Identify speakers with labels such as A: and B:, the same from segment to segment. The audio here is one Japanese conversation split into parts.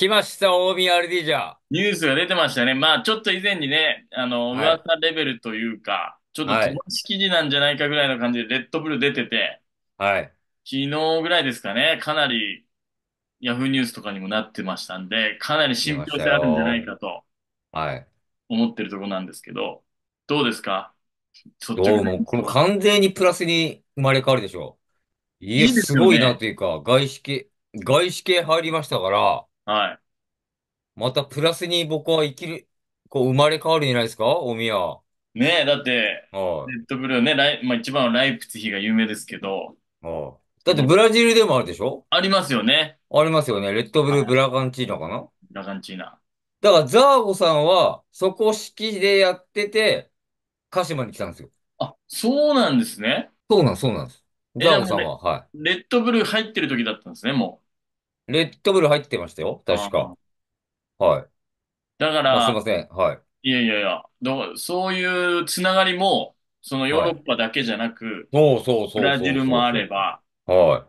A: 来ました、大宮アルディージャ。ニュースが出てましたね。まあ、ちょっと以前にね、あの、噂レベルというか、ちょっとはい記事なんじゃないかぐらいの感じで、レッドブル出てて、はい。昨日ぐらいですかね、かなり、ヤフーニュースとかにもなってましたんで、かなり信憑性あるんじゃないかとはい。思ってるところなんですけど、
B: どうですかそどうも、この完全にプラスに生まれ変わるでしょ。う。いえ、いすすごいなというか、外資系、外資系入りましたから、はい。またプラスに僕は生きる、こう生まれ変わるんじゃないですかおみや。ねえ、だって、い。はレッドブルーね、ライ、まあ一番はライプツィヒが有名ですけど、い。だってもブラジルでもあるでしょありますよね。ありますよね。レッドブはルーブラガンチーノかなラガンチーナ。だからザーゴさんは、そこ式でやってて、鹿島に来たんですよ。あ、そうなんですね。そうなんです、そうなんです。え、ザーゴもさんは、は
A: い。レッドブルー入ってる時だったんですね、もレッドブル入ってましたよ、確か。はい。だから、すいません。はい。いやいや
B: いや、そ
A: ういうつながりも、そのヨーロッパだけじゃなく、そうそうそうラジルもあれば、はい。っ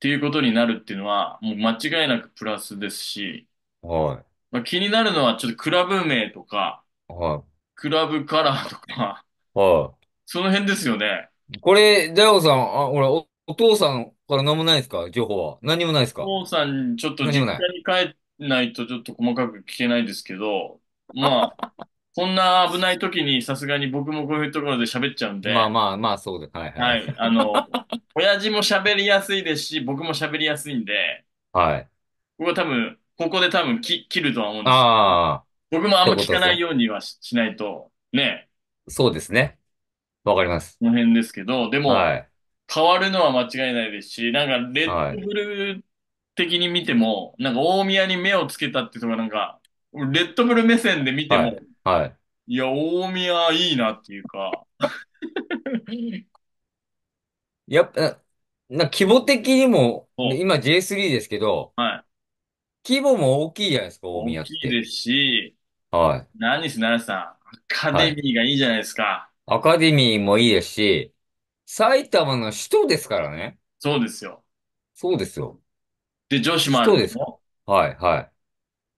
A: ていうことになるっていうのは、もう間違いなくプラスですし、い。はまあ、気になるのはちょっとクラブ名とか、はい。クラブカラーとか、はい。その辺ですよね。
B: これ、ジャオさん、あ、ほら、お、お父さん、から何もないですか情報は。何もないですか父さん、ちょっと何実ない
A: 家に帰ないとちょっと細かく聞けないですけど、まあ、こんな危ない時にさすがに僕もこういうところで喋っちゃうんで、まあまあまあ、そうで。はいははい。あの、親父も喋りやすいですし、僕も喋りやすいんで、はい。僕は多分、ここで多分き切るとは思うんです。あ
B: あ、僕もあんま聞かない
A: ようにはし、しないと、
B: ね、そうですね。わかります。この辺ですけど、でも、はい。変
A: わるのは間違いないですし、なんかレッドブル的に見ても、なんか大宮に目をつけたってとか、なんか、レッドブル目線で見ても、はい。はい。いや、大
B: 宮いいなっていうか、やっぱ、な、規模的にも、今 J3 ですけど、はい。規模も大きいじゃないですか、大宮っきいですし、はい。何す、奈良さん、アカデミーがいいじゃないですか。アカデミーもいいですし、埼玉の首都ですからね。そうですよ。そうですよ。で、女子もあるうですはい、はい。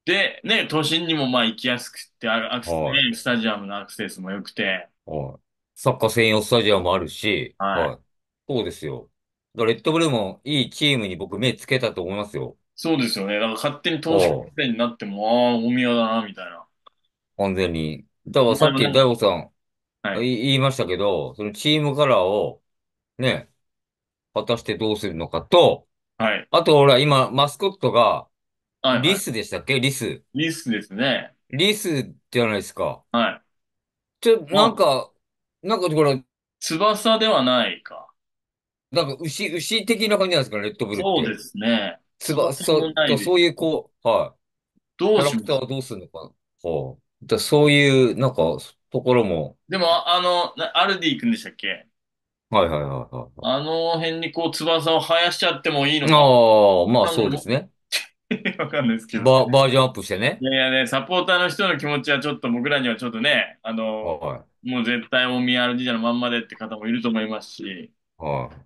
A: で、ね、都心にもまあ行きやすくて、あアクセス、スタジアムのアクセスも良くて、
B: はい。サッカー専用スタジアムもあるし、はいはい。そうですよ。だレッドブルもいいチームに僕目つけたと思いますよ。
A: そうですよね。だから勝手に投資線になっても、ああ、大宮だな、みたいな。
B: 完全に。だからさっき大悟さん、言いましたけど、そのチームカラーをね、果たしてどうするのかと、はい。あと俺ら、今、マスコットが、はいリはい。スでしたっけリス。リスですね。リスじゃないですか。はい。ちょ、なんあ、か、なんかこれ、翼ではないか。なんか牛、牛的な感じなんですか、レッドブルっそうですね。翼そもう、なといでそういうこう、はい。どキうャラしクまターすはどうするのかはあ、だそういう、なんか、ところも。
A: でも、あの、アルディ君でしたっけ
B: はいはいはいはい
A: あの辺にこう翼を生やしちゃってもいいのかあ
B: あ、まあそうですね。
A: わかんない
B: ですけど。ババージョンアップしてね。
A: いやいやね、サポーターの人の気持ちはちょっと僕らにはちょっとね、あの、はもう絶対大ミアルディージャのまんまでって方もいると思いますし、はい。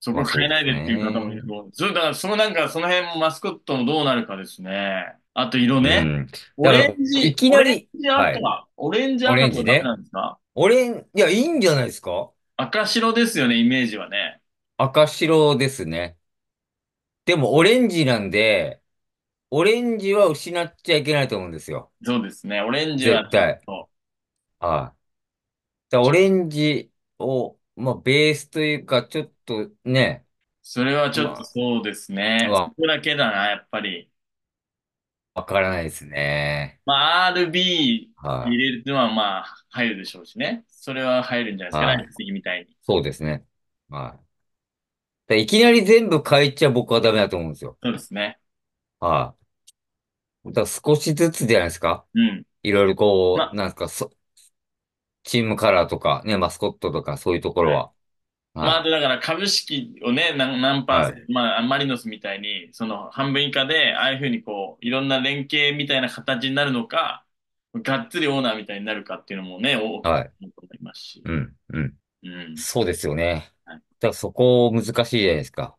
A: そこ変えないでっていう方もいると思う。そう、だからそのなんかその辺もマスコットもどうなるかですね。あと色ね。うん、オレンジ、いきなり。オレンジ赤、はい、オレンジ
B: か。オレン、いや、いいんじゃないですか赤白ですよね、イメージはね。赤白ですね。でも、オレンジなんで、オレンジは失っちゃいけないと思うんですよ。
A: そうですね、オレンジは。絶対。
B: はい。だオレンジを、まあ、ベースというか、ちょっとね。
A: それはちょっとそうですね。そこだけだな、やっぱり。
B: わからないですね。
A: まあ、RB は入れるのはまあ、入るでしょうしね。それは入るんじゃないですかはね、次みたいに。
B: そうですね。はい。いきなり全部変えちゃ僕はダメだと思うんですよ。そうですね。はい。だから少しずつじゃないですか。うん。いろいろこう、なんですか、そ、チームカラーとか、ね、マスコットとかそういうところは。まあ、
A: だから株式をね、何何パーセント、まあ、マリノスみたいに、その半分以下で、ああいうふうにこう、いろんな連携みたいな形になるのか、がっつりオーナーみたいになるかっていうのもね、大きい
B: と思いますし。うん、うん。うん、そうですよね。はい、そこ難しいじゃないですか。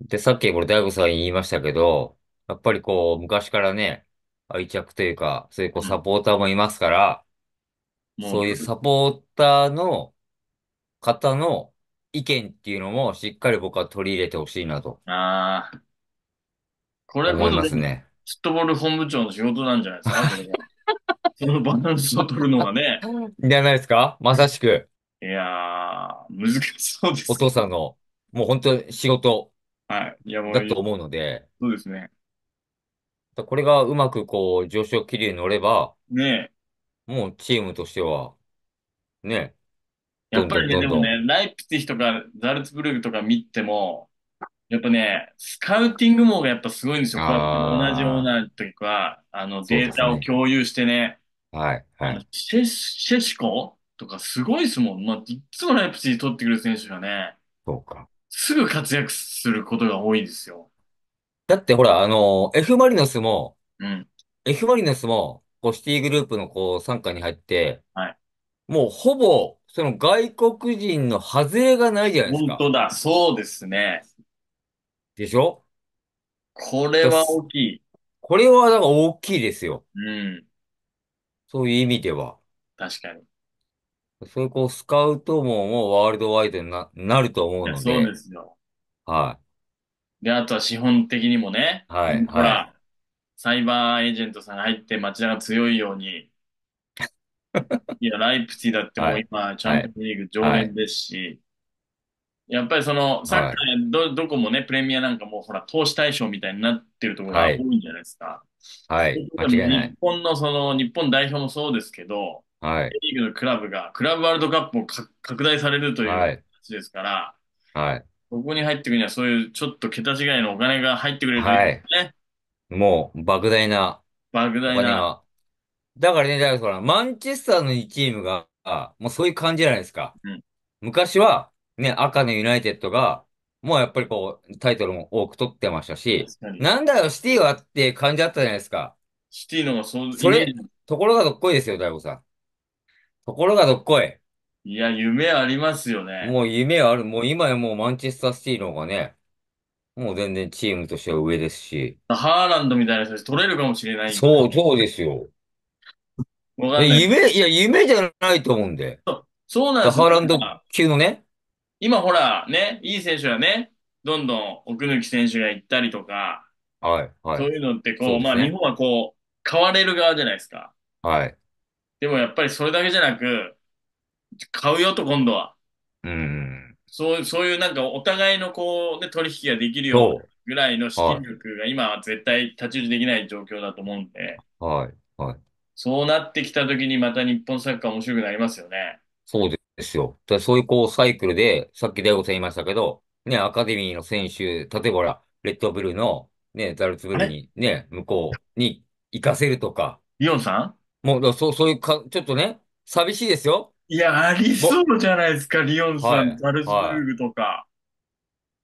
B: で、さっきこれ大悟さん言いましたけど、やっぱりこう、昔からね、愛着というか、そういうこうサポーターもいますから、うそういうサポーターの方の意見っていうのもしっかり僕は取り入れてほしいなとああ、これ思こいそますね。
A: フットボール本部長の仕事なんじゃないですかこれが
B: そのバランスを取るのがね。じゃないですかまさしく、いやー、難しそうでおす。父さんの、もう本当に仕事はい。いや、もう、だと思うので、そうですね。これがうまくこう、上昇気流に乗れば、ねもうチームとしては、ね、
A: やっぱりね、でもね、ライプツィヒとかザルツブルグとか見ても、やっぱね、スカウティング網がやっぱすごいんですよ。同じような時は、あの、データを共有してね、はいはい。シェシェシコとかすごいですもん。まあ、いつもライプツィヒ取ってくる選手がね、そうか。
B: すぐ活躍することが多いんですよ。だってほら、あの、F マリノスも、うん。F マリノスも、こう、シティグループのこう、傘下に入って、はい。もうほぼ、その外国人の派れがないじゃないです本か。当だ。そうですね。でしょこれは大きい。これはだから大きいですよ。うん。そういう意味では。確かに。そういうこう、スカウトももうワールドワイドにな、なると思うや、のそうですよ。は
A: で、あとは資本的にもね。
B: い、はい、ほはい、ら、
A: サイバーエージェントさんが入って町田が強いように、いや、ライプツィだってもう今、チャンピオンリーグ常連ですし、やっぱりその、サッカーど、どこもね、プレミアなんかもうほら、投資対象みたいになってるところが多いんじゃないですか。
B: はい。間違いない日。
A: 本のその、日本代表もそうですけど、はい。リーグのクラブが、クラブワールドカップをか拡大されるというはい。話ですから、はい。ここに入ってくにはそういうちょっと桁違いのお金が入ってくれるといいで
B: すね。莫大な莫お大金な。がだからね、だからマンチェスターのチームが、あもうそういう感じじゃないですか。昔は、ね、赤のユナイテッドが、もうやっぱりこう、タイトルも多く取ってましたし、確かに。なんだよ、シティはって感じだったじゃないですか。シティのが
A: そのそイメれ、
B: ところがどっこいですよ、大悟さん。ところがどっこい。いや、夢ありますよね。もう夢ある。もう今やもうマンチェスターシティの方がね、もう全然チームとしては上ですし。
A: ハーランドみたいな人た取れるかもしれない。
B: そう、そうですよ。
A: わかんない。夢、いや、夢じ
B: ゃないと思うんで。
A: そうなんですハーランド級のね。今ほら、ね、いい選手はね、どんどん奥抜選手が行ったりとか、
B: はい、はい。そういうの
A: ってこう、うね、まあ日本はこう、買われる側じゃないですか。はい。でもやっぱりそれだけじゃなく、買うよと今度は。
B: うん。
A: そう、そういうなんかお互いのこう、ね、取引ができるようぐらいの資金力が今は絶対立ち打ちできない状況だと思うんで。はい、はい。そうなってきたときにまた日本サッカー面白く
B: なりますよね。そうですよ。だそういうこうサイクルで、さっき大悟さん言いましたけど、ね、アカデミーの選手、例えばほら、レッドブルの、ね、ザルツブルに、ね、向こうに行かせるとか。イオンさんもう、だそう、そういうか、ちょっとね、寂しいですよ。
A: いや、ありそうじゃないですか、リオンさん、はいザルツブルーとか。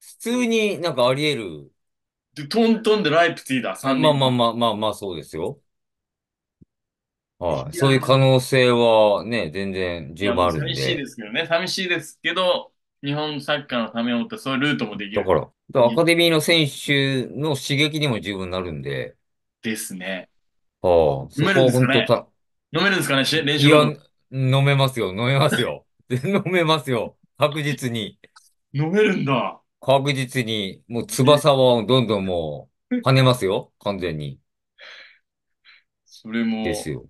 B: 普通になんかあり得る。で、トントンでライプツィだ、3まあ年。まあまあまあまあ、そうですよ。はい。そういう可能性はね、全然十や分あるん寂しいで
A: で。すけどね。寂しいですけど、日本サッカーのためを思って、そうい
B: うルートもできだるから、だからアカデミーの選手の刺激にも十分なるんで、
A: ですね。
B: ああ、飲そめるんこですか本当ねた、飲めるんですかねし練い習や、飲む。飲めますよ、飲めますよ。飲めますよ。確実に。飲めるんだ。確実に、もう翼はどんどんもう、跳ねますよ。完全に。
A: それです
B: も、よ。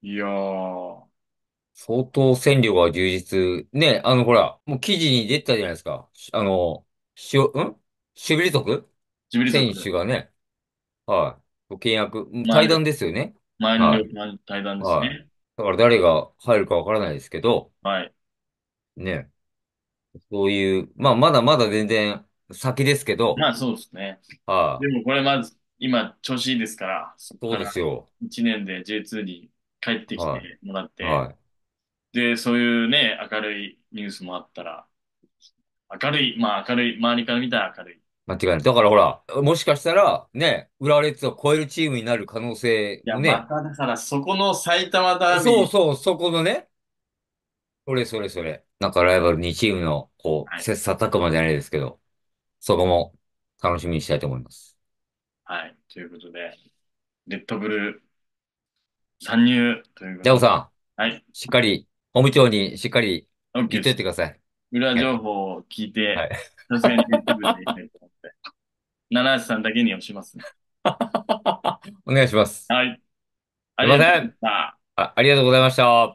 B: いやー、相当線量は充実。ね、あの、ほら、もう記事に出たじゃないですか。あの、しお、んシュビリソクジブリ選手がね、はい、契約、前対の、談ですよね。前のは
A: 旅対談ですはい。ね。
B: だから誰が入るかわからないですけど、はい。ね、そういう、まあ、まだまだ全然先ですけど、まあそうですね。はでもこれまず、今、調子いいですか
A: ら、そこい、そかうですよ。1年で J2 に帰ってきてもらって、はい。で、そういうね、明るいニュースもあったら、明るい、まあ明るい、周りから見たら明るい。
B: 間違いない。だからほら、もしかしたら、ね、浦和レッズを超えるチームになる可能性や、まね。ただからそこの埼玉ダーそうビー、そう、そこのね、それそれそれ。なんかライバル2チームの、こう、切磋琢磨じゃないですけど、そこも楽しみにしたいと思います。はい、ということで、レ
A: ッドブル参入というこジャオ
B: さん、はい。しっかり、本部長にしっかり言ってってください。
A: 裏情報を聞いて、はいさすがに全部でいたいと思って。七橋さんだけに押しますね。
B: お願いします。
A: はい。ありがとうございました。
B: あありがとうございました。